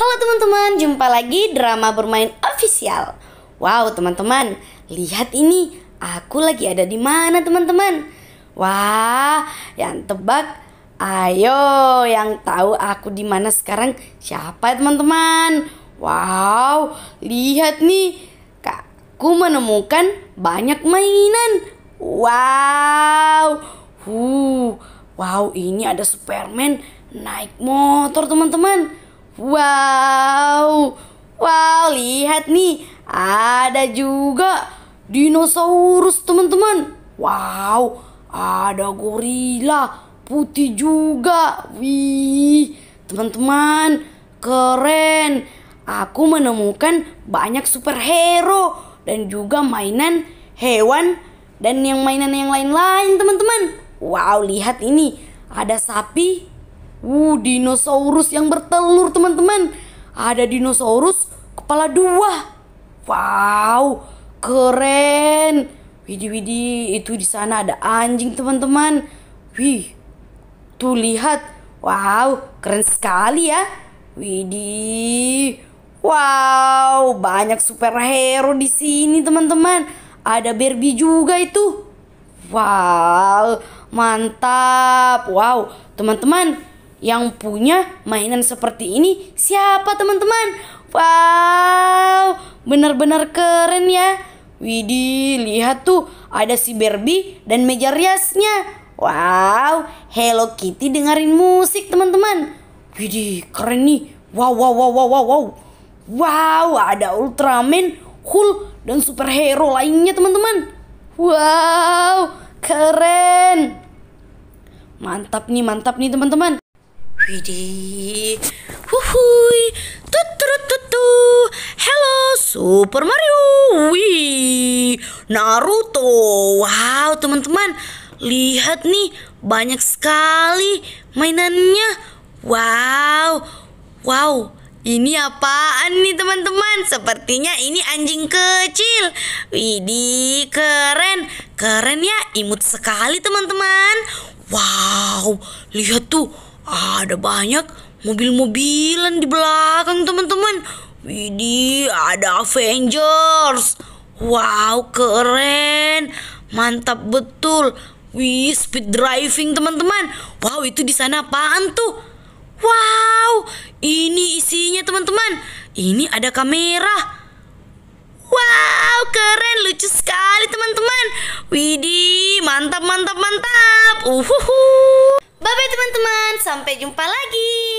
Halo teman-teman, jumpa lagi drama bermain official. Wow, teman-teman, lihat ini. Aku lagi ada di mana, teman-teman? Wah, yang tebak ayo yang tahu aku di mana sekarang siapa ya, teman-teman? Wow, lihat nih. Aku menemukan banyak mainan. Wow. Huh. Wow, ini ada Superman naik motor, teman-teman. Wow, wow lihat nih ada juga dinosaurus teman-teman. Wow, ada gorila putih juga. Wih, teman-teman keren. Aku menemukan banyak superhero dan juga mainan hewan dan yang mainan yang lain-lain teman-teman. Wow, lihat ini ada sapi Uh, dinosaurus yang bertelur teman-teman. Ada dinosaurus kepala dua. Wow, keren. Widih widih, itu di sana ada anjing teman-teman. Wih, tuh lihat. Wow, keren sekali ya. Widih. Wow, banyak superhero di sini teman-teman. Ada Barbie juga itu. Wow, mantap. Wow, teman-teman, yang punya mainan seperti ini siapa teman-teman? Wow, benar-benar keren ya. Widih, lihat tuh ada si Barbie dan meja riasnya. Wow, Hello Kitty dengerin musik teman-teman. Widih, keren nih. Wow, wow, wow, wow, wow, wow. Wow, ada Ultraman, Hulk, dan superhero lainnya teman-teman. Wow, keren. Mantap nih, mantap nih teman-teman. Widih. Wuhui. Tut Hello Super Mario. Wih. Naruto. Wow, teman-teman. Lihat nih, banyak sekali mainannya. Wow. Wow. Ini apaan nih teman-teman? Sepertinya ini anjing kecil. Widi keren. Keren ya, imut sekali teman-teman. Wow, lihat tuh Ah, ada banyak mobil-mobilan di belakang teman-teman. Widih, ada Avengers. Wow, keren. Mantap betul. Wih, speed driving teman-teman. Wow, itu di sana apaan tuh? Wow, ini isinya teman-teman. Ini ada kamera. Wow, keren, lucu sekali teman-teman. Widih, mantap, mantap, mantap. Uhuhu teman-teman. Sampai jumpa lagi.